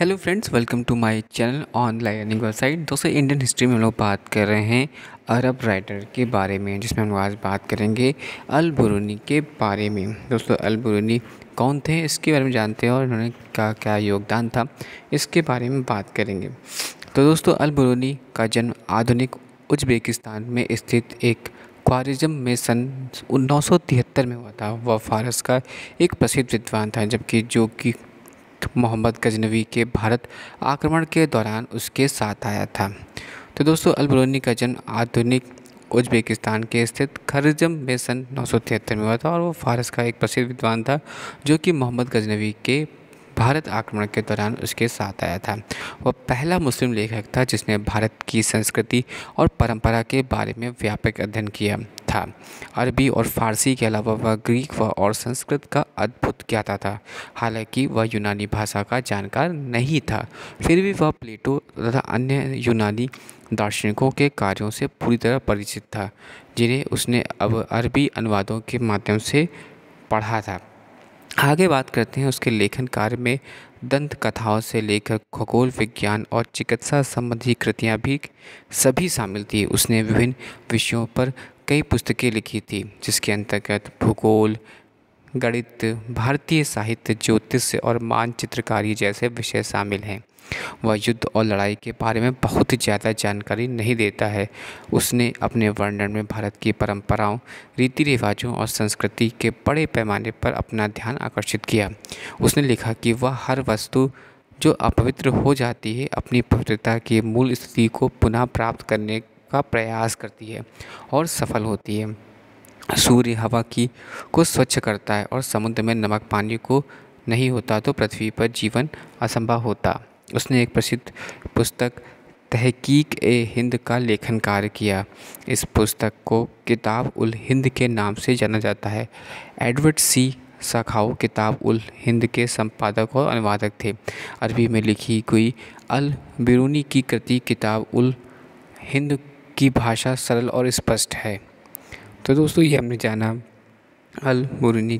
hello friends welcome to my channel online learning website दोस्तों Indian history में हम लोग बात कर रहे हैं अरब राइटर के बारे में जिसमें हम आज बात करेंगे अल बुरूनी के बारे में दोस्तों अल बुरूनी कौन थे इसके बारे में जानते हैं और उन्होंने क्या क्या योगदान था इसके बारे में बात करेंगे तो दोस्तों अल बुरूनी का जन्म आधुनिक उज्बेकिस्तान में स्थित एक ख्वारिजम में सन 1973 में हुआ था वह फारस का एक प्रसिद्ध विद्वान था जबकि जो कि मोहम्मद गजनवी के भारत आक्रमण के दौरान उसके साथ आया था तो दोस्तों अलबरूनी का जन्म आधुनिक उज्बेकिस्तान के स्थित खरजम में सन नौ में हुआ था और वो फारस का एक प्रसिद्ध विद्वान था जो कि मोहम्मद गजनवी के भारत आक्रमण के दौरान उसके साथ आया था वह पहला मुस्लिम लेखक था जिसने भारत की संस्कृति और परंपरा के बारे में व्यापक अध्ययन किया था अरबी और फारसी के अलावा वह ग्रीक व और संस्कृत का अद्भुत ज्ञाता था हालांकि वह यूनानी भाषा का जानकार नहीं था फिर भी वह प्लेटो तथा अन्य यूनानी दार्शनिकों के कार्यों से पूरी तरह परिचित था जिन्हें उसने अब अरबी अनुवादों के माध्यम से पढ़ा था आगे बात करते हैं उसके लेखन कार्य में दंत कथाओं से लेकर खगोल विज्ञान और चिकित्सा संबंधी कृतियाँ भी सभी शामिल थी उसने विभिन्न विषयों पर कई पुस्तकें लिखी थी जिसके अंतर्गत भूगोल गणित भारतीय साहित्य ज्योतिष और मानचित्रकारी जैसे विषय शामिल हैं वह युद्ध और लड़ाई के बारे में बहुत ज़्यादा जानकारी नहीं देता है उसने अपने वर्णन में भारत की परंपराओं रीति रिवाजों और संस्कृति के बड़े पैमाने पर अपना ध्यान आकर्षित किया उसने लिखा कि वह हर वस्तु जो अपवित्र हो जाती है अपनी पवित्रता की मूल स्थिति को पुनः प्राप्त करने का प्रयास करती है और सफल होती है सूर्य हवा की को स्वच्छ करता है और समुद्र में नमक पानी को नहीं होता तो पृथ्वी पर जीवन असंभव होता उसने एक प्रसिद्ध पुस्तक तहकीक ए हिंद का लेखन कार्य किया इस पुस्तक को किताब उल हिंद के नाम से जाना जाता है एडवर्ड सी शाखाओ किताब उल हिंद के संपादक और अनुवादक थे अरबी में लिखी गई अल बिरूनी की कृति किताब उल हिंद की भाषा सरल और स्पष्ट है तो दोस्तों ये हमने जाना अल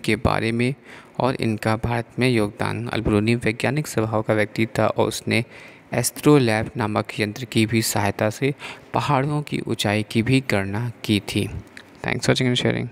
के बारे में और इनका भारत में योगदान अल वैज्ञानिक स्वभाव का व्यक्ति था और उसने एस्ट्रोलैब नामक यंत्र की भी सहायता से पहाड़ों की ऊंचाई की भी गणना की थी thanks for watching and sharing